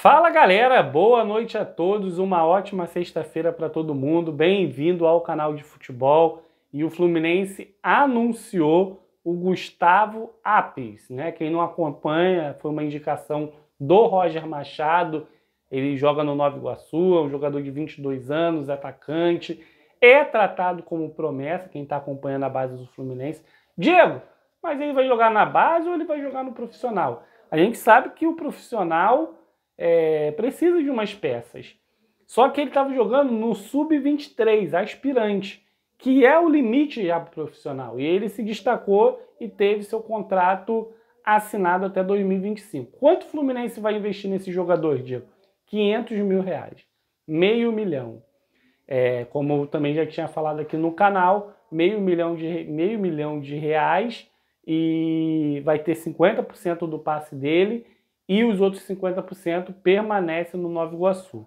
Fala galera, boa noite a todos, uma ótima sexta-feira para todo mundo. Bem-vindo ao canal de futebol. E o Fluminense anunciou o Gustavo Apes, né? Quem não acompanha, foi uma indicação do Roger Machado. Ele joga no Nova Iguaçu, é um jogador de 22 anos, atacante, é tratado como promessa, quem está acompanhando a base do Fluminense. Diego, mas ele vai jogar na base ou ele vai jogar no profissional? A gente sabe que o profissional é, precisa de umas peças. Só que ele estava jogando no sub-23, aspirante, que é o limite já profissional. E ele se destacou e teve seu contrato assinado até 2025. Quanto o Fluminense vai investir nesse jogador, Diego? 500 mil reais, meio milhão. É, como eu também já tinha falado aqui no canal, meio milhão de, meio milhão de reais e vai ter 50% do passe dele e os outros 50% permanecem no Nova Iguaçu.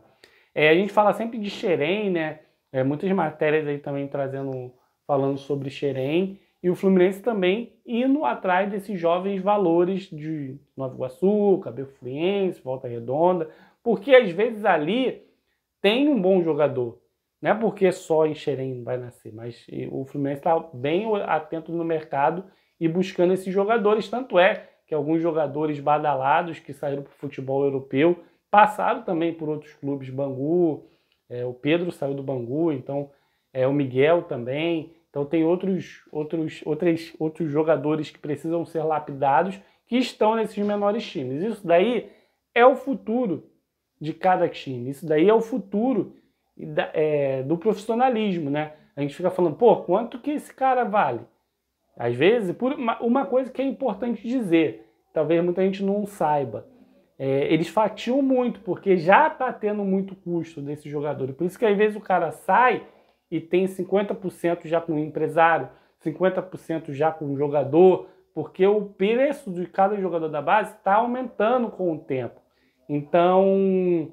É, a gente fala sempre de Xerém, né? É, muitas matérias aí também trazendo, falando sobre Xerém. E o Fluminense também indo atrás desses jovens valores de Nova Iguaçu, Cabelo Volta Redonda, porque às vezes ali tem um bom jogador. Não é porque só em Xerém vai nascer, mas o Fluminense está bem atento no mercado e buscando esses jogadores. Tanto é que alguns jogadores badalados que saíram para o futebol europeu passaram também por outros clubes, Bangu, é, o Pedro saiu do Bangu, então é, o Miguel também. Então tem outros, outros, outros outros jogadores que precisam ser lapidados que estão nesses menores times. Isso daí é o futuro de cada time. Isso daí é o futuro da, é, do profissionalismo, né? A gente fica falando, pô, quanto que esse cara vale? Às vezes, por uma, coisa que é importante dizer, talvez muita gente não saiba, é, eles fatiam muito, porque já está tendo muito custo desse jogador. Por isso que às vezes o cara sai e tem 50% já com o empresário, 50% já com o jogador, porque o preço de cada jogador da base está aumentando com o tempo. Então,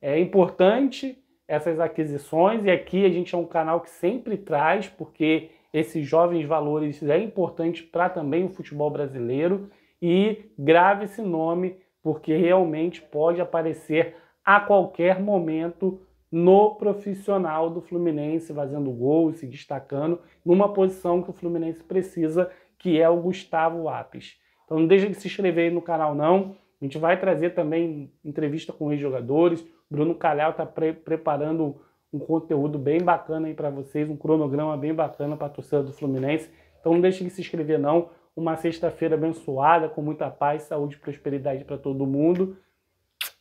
é importante essas aquisições, e aqui a gente é um canal que sempre traz, porque esses jovens valores é importante para também o futebol brasileiro e grave esse nome porque realmente pode aparecer a qualquer momento no profissional do Fluminense, fazendo gol, se destacando, numa posição que o Fluminense precisa, que é o Gustavo Apes. Então não deixa de se inscrever aí no canal não. A gente vai trazer também entrevista com os jogadores Bruno Calhau está pre preparando um conteúdo bem bacana aí para vocês, um cronograma bem bacana para a torcida do Fluminense. Então não deixe de se inscrever não. Uma sexta-feira abençoada, com muita paz, saúde e prosperidade para todo mundo.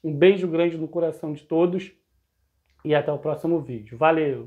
Um beijo grande no coração de todos e até o próximo vídeo. Valeu!